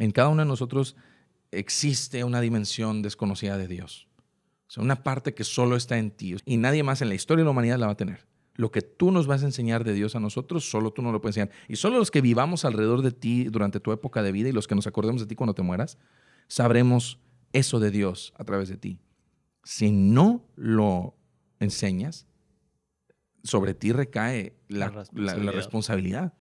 En cada uno de nosotros existe una dimensión desconocida de Dios. O sea, una parte que solo está en ti y nadie más en la historia de la humanidad la va a tener. Lo que tú nos vas a enseñar de Dios a nosotros, solo tú no lo puedes enseñar. Y solo los que vivamos alrededor de ti durante tu época de vida y los que nos acordemos de ti cuando te mueras, sabremos eso de Dios a través de ti. Si no lo enseñas, sobre ti recae la, la responsabilidad.